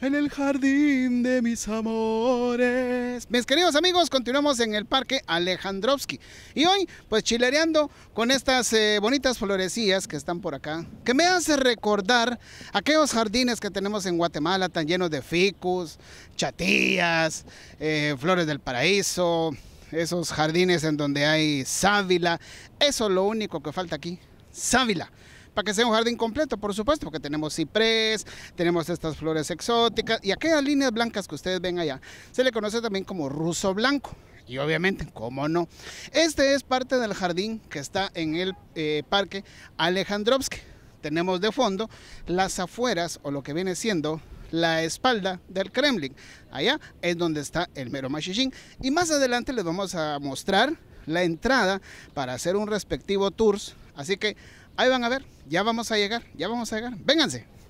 en el jardín de mis amores. Mis queridos amigos, continuamos en el Parque Alejandrovsky. Y hoy, pues chilereando con estas eh, bonitas florecillas que están por acá, que me hace recordar aquellos jardines que tenemos en Guatemala, tan llenos de ficus, chatillas, eh, flores del paraíso, esos jardines en donde hay sábila. Eso es lo único que falta aquí, sábila para que sea un jardín completo, por supuesto, porque tenemos ciprés, tenemos estas flores exóticas y aquellas líneas blancas que ustedes ven allá. Se le conoce también como ruso blanco. Y obviamente, ¿cómo no? Este es parte del jardín que está en el eh, parque Alejandrovsky. Tenemos de fondo las afueras o lo que viene siendo la espalda del Kremlin. Allá es donde está el mero Mashishin. Y más adelante les vamos a mostrar la entrada para hacer un respectivo tours. Así que Ahí van a ver, ya vamos a llegar, ya vamos a llegar. Vénganse.